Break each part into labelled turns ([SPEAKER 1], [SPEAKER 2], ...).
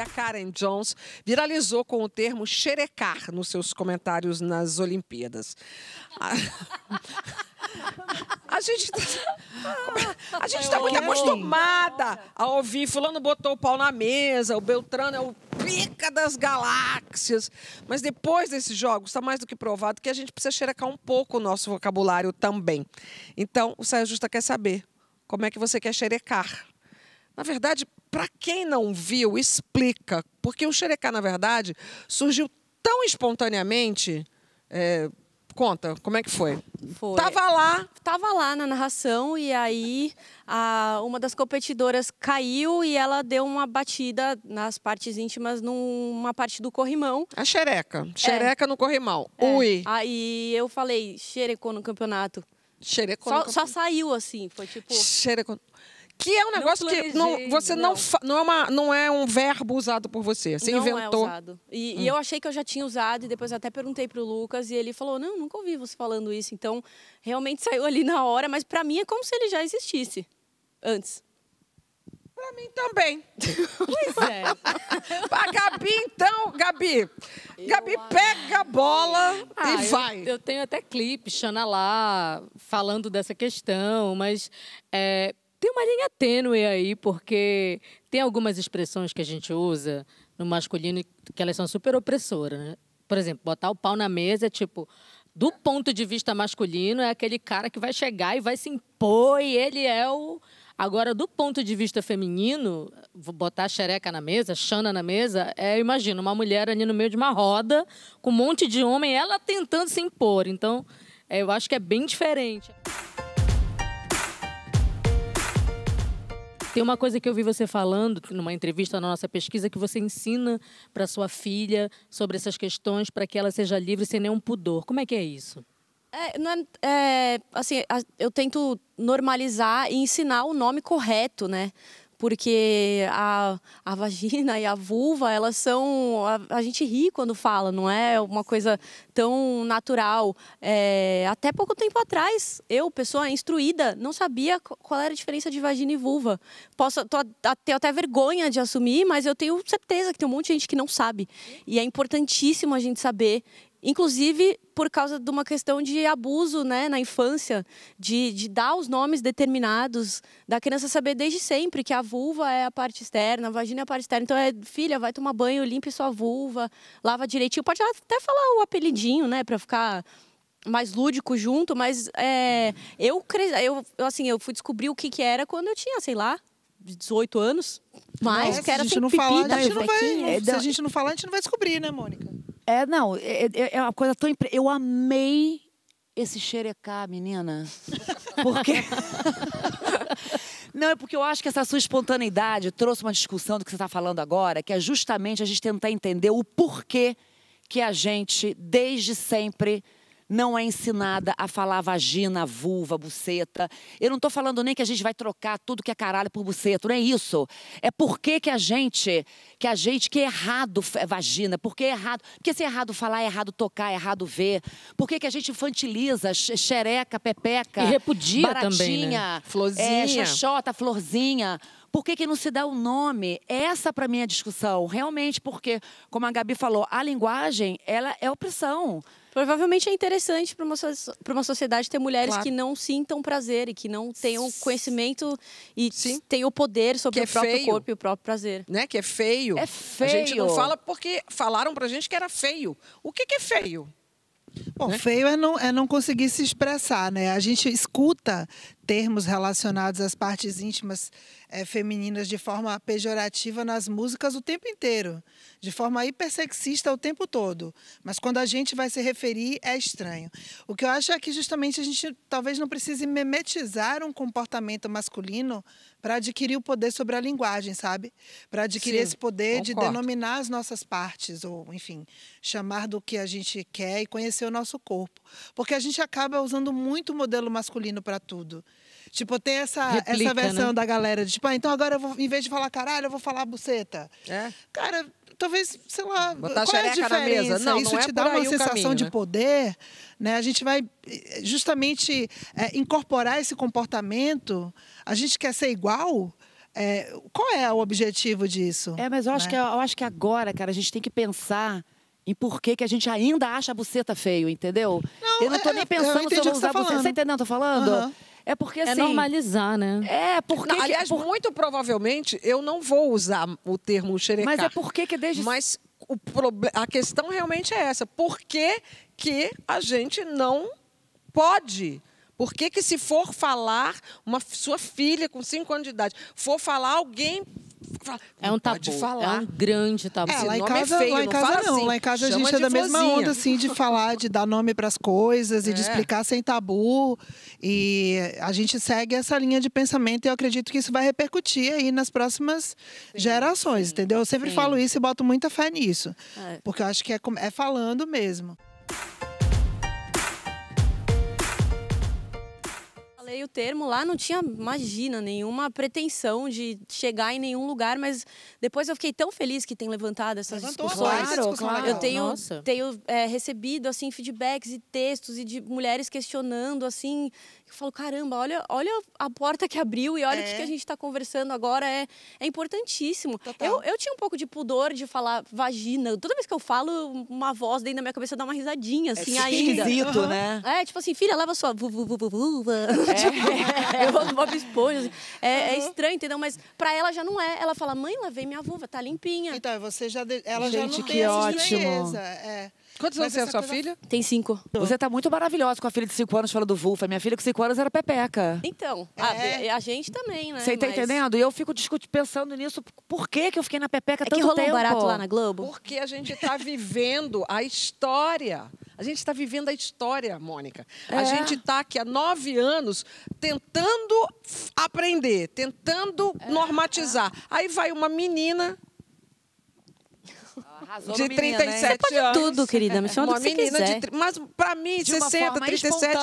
[SPEAKER 1] A Karen Jones viralizou com o termo xerecar nos seus comentários nas Olimpíadas. A gente a gente está tá muito acostumada a ouvir fulano botou o pau na mesa, o Beltrano é o pica das galáxias. Mas depois desses jogos, está mais do que provado que a gente precisa xerecar um pouco o nosso vocabulário também. Então, o Saia Justa quer saber como é que você quer xerecar. Na verdade, para quem não viu, explica. Porque o xerecá, na verdade, surgiu tão espontaneamente. É, conta, como é que foi?
[SPEAKER 2] foi? Tava lá. Tava lá na narração e aí a, uma das competidoras caiu e ela deu uma batida nas partes íntimas numa parte do corrimão.
[SPEAKER 1] A xereca. É. Xereca é.
[SPEAKER 2] no corrimão. É. Ui. Aí eu falei, xerecou no campeonato. Xerecou. Só, só, saiu assim, foi tipo. Xerecou. Que é um negócio não planejei, que não, você não. Não,
[SPEAKER 1] não, é uma, não é um verbo usado por você. Você não é inventou. É usado.
[SPEAKER 2] E, hum. e, eu achei que eu já tinha usado, e depois até perguntei pro Lucas, e ele falou: Não, nunca ouvi você falando isso. Então, realmente saiu ali na hora, mas para mim é como se ele já existisse antes. para mim também. Pois é. pra Gabi, então, Gabi. Eu Gabi
[SPEAKER 3] pega a bola ah, e eu, vai. Eu tenho até clipe, Xana lá, falando dessa questão, mas é, tem uma linha tênue aí, porque tem algumas expressões que a gente usa no masculino que elas são super opressoras, né? Por exemplo, botar o pau na mesa é tipo, do ponto de vista masculino, é aquele cara que vai chegar e vai se impor e ele é o. Agora, do ponto de vista feminino, botar xereca na mesa, chana na mesa, é, imagina, uma mulher ali no meio de uma roda, com um monte de homem, ela tentando se impor. Então, é, eu acho que é bem diferente. Tem uma coisa que eu vi você falando numa entrevista na nossa pesquisa que você ensina para sua filha sobre essas questões para que ela seja livre sem nenhum pudor. Como é que é isso?
[SPEAKER 2] É, não é, é, assim, eu tento normalizar e ensinar o nome correto, né? porque a, a vagina e a vulva, elas são. A, a gente ri quando fala, não é uma coisa tão natural. É, até pouco tempo atrás, eu, pessoa instruída, não sabia qual era a diferença de vagina e vulva. Posso, tô, tenho até vergonha de assumir, mas eu tenho certeza que tem um monte de gente que não sabe. E é importantíssimo a gente saber Inclusive por causa de uma questão de abuso né, na infância, de, de dar os nomes determinados, da criança saber desde sempre que a vulva é a parte externa, a vagina é a parte externa. Então é, filha, vai tomar banho, limpe sua vulva, lava direitinho. Pode até falar o apelidinho, né, para ficar mais lúdico junto, mas é, eu, cre... eu, assim, eu fui descobrir o que, que era quando eu tinha, sei lá, 18 anos. Mas Nossa, que era sem pipi, falar, da a gente não vai, Se a gente não falar, a gente não vai descobrir, né,
[SPEAKER 4] Mônica?
[SPEAKER 5] É, não, é é, é, é uma coisa tão. Impre... Eu amei esse xerecá, menina. Porque. Não, é porque eu acho que essa sua espontaneidade trouxe uma discussão do que você está falando agora, que é justamente a gente tentar entender o porquê que a gente, desde sempre, não é ensinada a falar vagina, vulva, buceta. Eu não estou falando nem que a gente vai trocar tudo que é caralho por buceta, não é isso. É por que a gente, que a gente, que é errado é vagina, porque é errado, porque se é errado falar, é errado tocar, é errado ver. Por que a gente infantiliza xereca, pepeca, e repudia baratinha, também, né? É, florzinha, é, xoxota, florzinha. Por que, que, não se dá o nome? Essa, para mim, é a discussão. Realmente, porque, como a Gabi falou, a linguagem ela
[SPEAKER 2] é opressão. Provavelmente é interessante para uma, so uma sociedade ter mulheres claro. que não sintam prazer e que não tenham conhecimento e Sim. tenham poder sobre é o próprio feio. corpo e o
[SPEAKER 1] próprio prazer. Né?
[SPEAKER 2] Que é feio. É feio. A gente não fala
[SPEAKER 1] porque falaram pra gente que era feio. O que, que é feio?
[SPEAKER 4] Bom, né? feio é não, é não conseguir se expressar, né? A gente escuta termos relacionados às partes íntimas é, femininas de forma pejorativa nas músicas o tempo inteiro, de forma hipersexista o tempo todo. Mas quando a gente vai se referir, é estranho. O que eu acho é que justamente a gente talvez não precise memetizar um comportamento masculino para adquirir o poder sobre a linguagem, sabe? Para adquirir Sim, esse poder concordo. de denominar as nossas partes, ou, enfim, chamar do que a gente quer e conhecer o nosso corpo. Porque a gente acaba usando muito o modelo masculino para tudo. Tipo, tem essa, Replica, essa né? versão né? da galera de tipo, ah, então agora eu vou, em vez de falar caralho, eu vou falar buceta. É. Cara, talvez, sei lá, Botar qual é a diferença? mesa. Não, Isso não é te dá uma sensação caminho, de né? poder, né? A gente vai justamente é, incorporar esse comportamento. A gente quer ser igual. É, qual é o objetivo
[SPEAKER 5] disso? É, mas eu acho, né? que, é, eu acho que agora, cara, a gente tem que pensar em por que, que a gente ainda acha a buceta feio, entendeu? Não, eu não tô é, nem pensando se eu vou tá usar tá buceta. Você entendeu o que eu tô falando? Uhum.
[SPEAKER 1] É porque é assim, É normalizar,
[SPEAKER 5] né? É, porque.
[SPEAKER 1] Não, aliás, que, por... muito provavelmente eu não vou usar o termo xerecar. Mas é porque que desde. Mas o proble... a questão realmente é essa. Por que, que a gente não pode? Por que, que se for falar, uma sua filha com 5 anos de idade, for falar, alguém
[SPEAKER 3] é um tabu. De é falar. É um grande tabu. É, lá em casa, é feio, lá em casa não, não. Assim. Lá em casa a gente Chama é da mesma vozinha. onda, assim,
[SPEAKER 4] de falar, de dar nome para as coisas e de é. explicar sem tabu. E a gente segue essa linha de pensamento e eu acredito que isso vai repercutir aí nas próximas sim, gerações, sim, entendeu? Eu sempre sim. falo isso e boto muita fé nisso. É. Porque eu acho que é, é falando
[SPEAKER 2] mesmo. Música termo lá não tinha, imagina, nenhuma pretensão de chegar em nenhum lugar, mas depois eu fiquei tão feliz que tem levantado essas Levantou, discussões. Claro, claro. Eu tenho, tenho é, recebido assim feedbacks e textos e de mulheres questionando assim eu falo, caramba, olha, olha a porta que abriu e olha é. o que, a é. gente está conversando agora. É, é importantíssimo. Eu, eu tinha um pouco de pudor de falar vagina. Toda vez que eu falo, uma voz dentro da minha cabeça dá uma risadinha, é assim, é ainda. Esquisito, uhum. né? É, tipo assim, filha, lava sua vuvuvuvuva. É. tipo, eu Bob Esponja. Assim. É, uhum. é estranho, entendeu? Mas pra ela já não é. Ela fala, mãe, lavei minha vulva, tá limpinha. Então, você já... De... Ela gente, já não que tem ótimo. É. Quantos anos é a sua coisa... filha?
[SPEAKER 5] Tem cinco. Você tá muito maravilhosa com a filha de cinco anos falando a Minha filha com cinco anos era pepeca.
[SPEAKER 2] Então, é. a, a, gente também, né? Você tá Mas... entendendo? E
[SPEAKER 5] eu fico pensando nisso. Por que, que eu fiquei na pepeca é tanto que rolou tempo? barato lá na Globo?
[SPEAKER 1] Porque a gente tá vivendo a história. A gente está vivendo a história, Mônica. É. A gente está aqui há nove anos tentando aprender, tentando é. normatizar. É. Aí vai uma menina
[SPEAKER 2] Arrasou de 37 menina, pode anos. tudo, querida. Me chama uma do que menina quiser. De,
[SPEAKER 1] mas para mim, de 60, 37,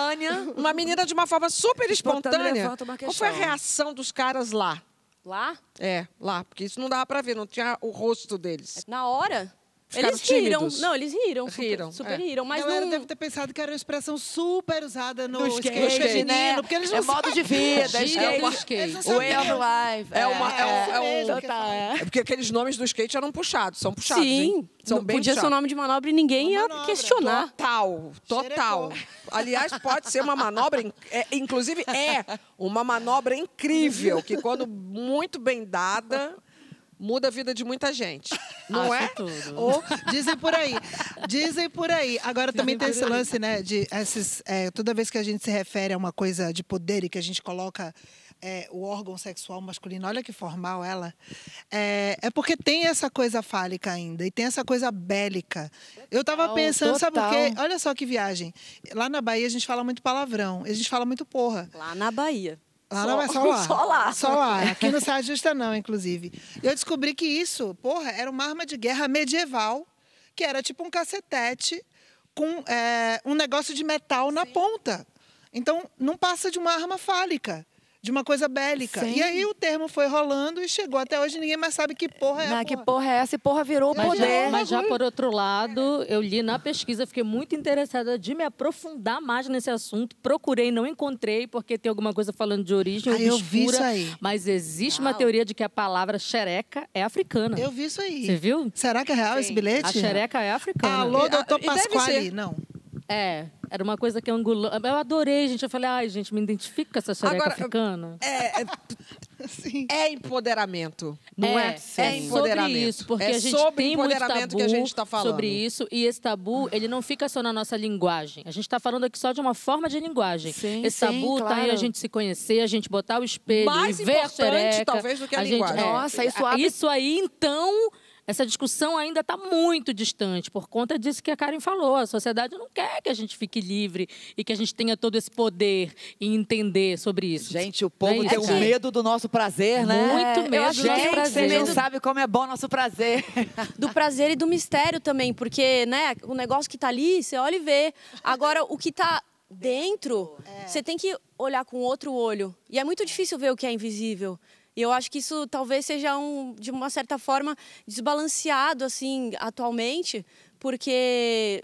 [SPEAKER 1] uma menina de uma forma super espontânea. Qual foi a reação dos caras lá? Lá? É, lá, porque isso não dava para ver, não tinha o rosto deles. Na hora? Os eles riram. Não,
[SPEAKER 2] eles riram. Riram. É. Super, super é. riram. Mas galera não... deve ter
[SPEAKER 4] pensado que era uma expressão super usada no,
[SPEAKER 3] no skate, skate né? porque eles é não É modo de vida, é skate. O skate. O way of life. É, uma, é, é, um, é,
[SPEAKER 5] total, é.
[SPEAKER 1] porque aqueles nomes do skate eram puxados, são puxados, Sim. Hein? São não, bem podia puxados. ser o um nome de manobra e ninguém uma ia manobra. questionar. Total, total. Xerecou. Aliás, pode ser uma manobra, é, inclusive é uma manobra incrível, que quando muito bem dada
[SPEAKER 4] muda a vida de muita gente. Não Acho é? Tudo. Ou dizem por aí. Dizem por aí. Agora também tem esse lance, né? De esses, é, toda vez que a gente se refere a uma coisa de poder e que a gente coloca é, o órgão sexual masculino, olha que formal ela. É, é, porque tem essa coisa fálica ainda e tem essa coisa bélica. Eu tava pensando, total. sabe por quê? Olha só que viagem. Lá na Bahia a gente fala muito palavrão, a gente fala muito porra. Lá na Bahia. Lá só, não é só lá. Só lá. Só lá. Aqui não se ajusta, não, inclusive. Eu descobri que isso, porra, era uma arma de guerra medieval, que era tipo um cacetete com é, um negócio de metal Sim. na ponta. Então, não passa de uma arma fálica de uma coisa bélica. Sim. E aí o termo foi rolando e chegou até hoje ninguém mais sabe
[SPEAKER 5] que porra é essa. Que porra é essa? E porra virou mas poder. Já, mas já é por
[SPEAKER 3] outro lado, eu li na pesquisa, fiquei muito interessada de me aprofundar mais nesse assunto. Procurei, não encontrei, porque tem alguma coisa falando de origem ah, eu vi isso aí. Mas existe uma teoria de que a palavra xereca é africana. Eu
[SPEAKER 4] vi isso aí. Você viu?
[SPEAKER 3] Será que é real Sim. esse bilhete? A xereca é africana. Alô, ah, doutor Pasquale. Não. É, era uma coisa que angolana. Eu adorei, gente. Eu falei, ai, gente, me identifica com essa xereca Agora, africana.
[SPEAKER 1] É, é, é, é empoderamento.
[SPEAKER 3] Não é? É, é, é empoderamento. Sobre isso, porque é a gente sobre tem empoderamento muito tabu que a gente está falando. sobre isso. E esse tabu, ele não fica só na nossa linguagem. A gente está falando aqui só de uma forma de linguagem. Sim, esse tabu sim, tá claro. aí a gente se conhecer, a gente botar o espelho Mais e ver a xereca. talvez, do que a, a linguagem. Gente, é, nossa, isso abre... Isso aí, então essa discussão ainda está muito distante por conta disso que a Karen falou. A sociedade não quer que a gente fique livre e que a gente tenha todo esse poder e entender
[SPEAKER 5] sobre isso. Gente, o povo é tem um assim? medo do nosso prazer, né? Muito medo é, Eu acho do nosso prazer. Você não sabe
[SPEAKER 2] como é bom nosso prazer. Do prazer e do mistério também, porque, né, o negócio que está ali, você olha e vê. Agora, o que está dentro, é. você tem que olhar com outro olho. E é muito difícil ver o que é invisível. E eu acho que isso talvez seja um, de uma certa forma desbalanceado assim atualmente, porque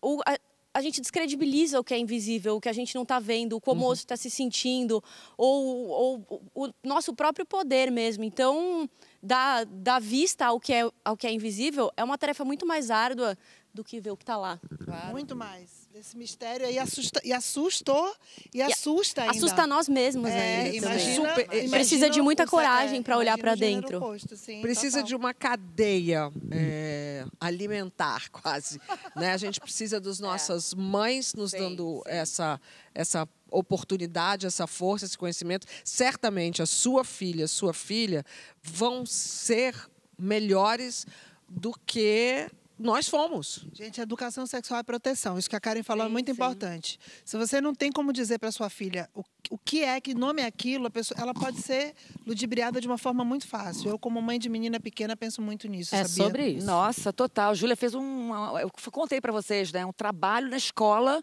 [SPEAKER 2] o, a, a gente descredibiliza o que é invisível, o que a gente não está vendo, como o outro está uhum. se sentindo, ou, ou, o nosso próprio poder mesmo. Então, dar, dar vista ao que, é, ao que é invisível é uma tarefa muito mais árdua do que ver o que está lá. Claro. Muito
[SPEAKER 4] mais. Esse mistério aí assusta,
[SPEAKER 2] e assustou e assusta ainda. Assusta nós mesmos é, ainda. Imagina, Super, imagina, precisa de muita é, coragem é, para olhar para dentro. Posto, sim, precisa total. de
[SPEAKER 1] uma cadeia é, alimentar, quase. né? A gente precisa das é. nossas mães nos sim, dando sim. essa essa oportunidade, essa força, esse conhecimento. Certamente a sua filha, sua filha vão ser
[SPEAKER 4] melhores do que nós fomos. Gente, educação sexual é proteção. Isso que a Karen falou é sim, é muito sim. importante. Se você não tem como dizer para sua filha o, o que é, que nome é aquilo, a pessoa, ela pode ser ludibriada de uma forma muito fácil. Eu, como mãe de menina pequena, penso muito nisso. É sabia? sobre isso.
[SPEAKER 5] Nossa, total. Júlia fez um. Eu contei para vocês, né? Um trabalho na escola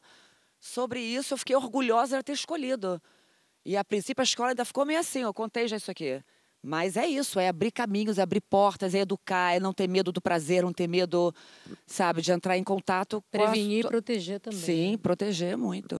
[SPEAKER 5] sobre isso. Eu fiquei orgulhosa de ter escolhido. E a princípio a escola ainda ficou meio assim. Eu contei já isso aqui. Mas é isso, é abrir caminhos, é abrir portas, é educar, é não ter medo do prazer, não ter medo, sabe, de entrar em contato. Prevenir a... e
[SPEAKER 3] proteger também. Sim,
[SPEAKER 5] né? proteger muito.